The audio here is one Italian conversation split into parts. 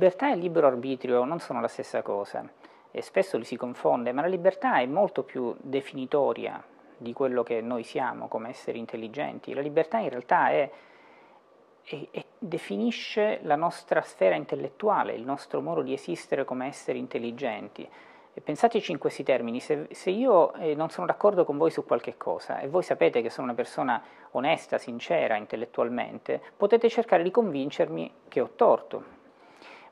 libertà e il libero arbitrio non sono la stessa cosa e spesso li si confonde, ma la libertà è molto più definitoria di quello che noi siamo come esseri intelligenti. La libertà in realtà è, è, è definisce la nostra sfera intellettuale, il nostro modo di esistere come esseri intelligenti. E pensateci in questi termini, se, se io eh, non sono d'accordo con voi su qualche cosa e voi sapete che sono una persona onesta, sincera intellettualmente, potete cercare di convincermi che ho torto,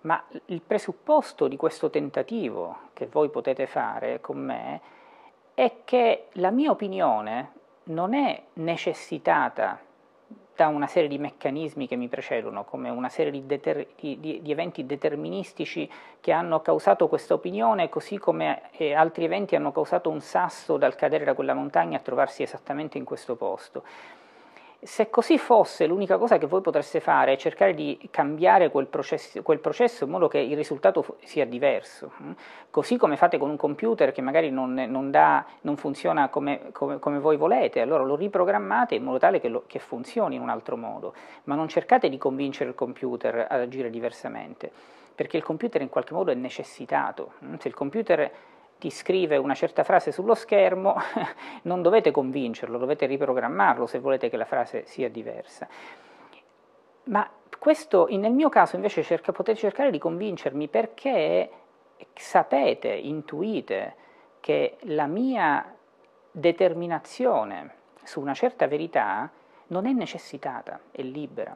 ma il presupposto di questo tentativo che voi potete fare con me è che la mia opinione non è necessitata da una serie di meccanismi che mi precedono, come una serie di, deter- di, di, di eventi deterministici che hanno causato questa opinione, così come eh, altri eventi hanno causato un sasso dal cadere da quella montagna a trovarsi esattamente in questo posto se così fosse, l'unica cosa che voi potreste fare è cercare di cambiare quel processo, quel processo in modo che il risultato sia diverso, mm? così come fate con un computer che magari non, non, da, non funziona come, come, come, voi volete, allora lo riprogrammate in modo tale che, lo, che funzioni in un altro modo, ma non cercate di convincere il computer ad agire diversamente, perché il computer in qualche modo è necessitato, mm? se il computer ti scrive una certa frase sullo schermo, non dovete convincerlo, dovete riprogrammarlo se volete che la frase sia diversa. Ma questo nel mio caso invece cerca, potete cercare di convincermi perché sapete, intuite che la mia determinazione su una certa verità non è necessitata, è libera.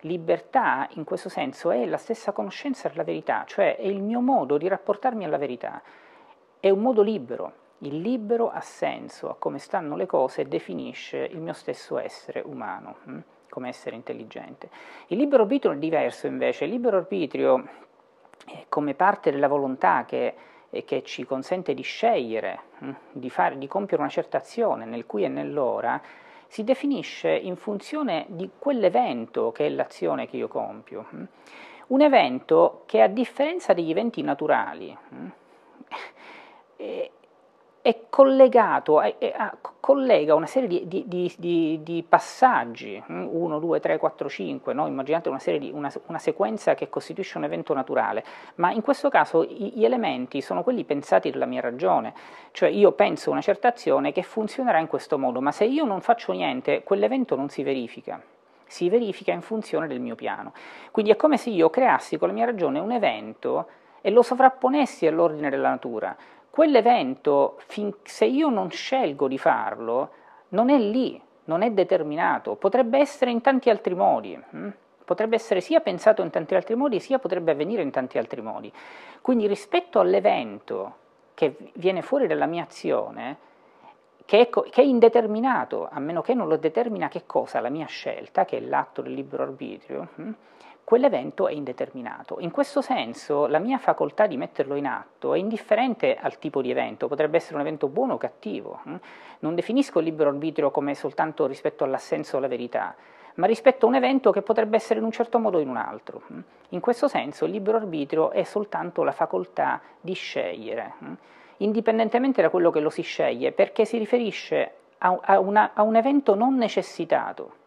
Libertà in questo senso è la stessa conoscenza della verità, cioè è il mio modo di rapportarmi alla verità. È un modo libero, il libero assenso a come stanno le cose definisce il mio stesso essere umano, mm, come essere intelligente. Il libero arbitrio è diverso invece, il libero arbitrio eh, come parte della volontà che, eh, che ci consente di scegliere, mm, di, fare, di compiere una certa azione nel qui e nell'ora, si definisce in funzione di quell'evento che è l'azione che io compio. Mm. Un evento che a differenza degli eventi naturali, è, è collegato, è, collega una serie di, di, di, di passaggi, 1, 2, 3, 4, 5, no? immaginate una, una, una, sequenza che costituisce un evento naturale, ma in questo caso i, gli elementi sono quelli pensati dalla mia ragione, cioè io penso una certa azione che funzionerà in questo modo, ma se io non faccio niente, quell'evento non si verifica si verifica in funzione del mio piano. Quindi è come se io creassi con la mia ragione un evento e lo sovrapponessi all'ordine della natura, quell'evento, fin, se io non scelgo di farlo, non è lì, non è determinato, potrebbe essere in tanti altri modi. Mm? potrebbe essere sia pensato in tanti altri modi, sia potrebbe avvenire in tanti altri modi. Quindi rispetto all'evento che viene fuori dalla mia azione, che è, che è, indeterminato, a meno che non lo determina che cosa? La mia scelta, che è l'atto del libero arbitrio, mm? quell'evento è indeterminato. In questo senso la mia facoltà di metterlo in atto è indifferente al tipo di evento, potrebbe essere un evento buono o cattivo. Hm? Non definisco il libero arbitrio come soltanto rispetto all'assenso alla verità, ma rispetto a un evento che potrebbe essere in un certo modo o in un altro. Hm? In questo senso il libero arbitrio è soltanto la facoltà di scegliere, hm? indipendentemente da quello che lo si sceglie, perché si riferisce a, una, a un evento non necessitato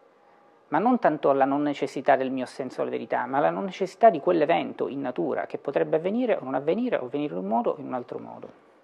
ma non tanto alla non necessità del mio senso della verità, ma alla non necessità di quell'evento in natura che potrebbe avvenire o non avvenire, o avvenire in un modo o in un altro modo.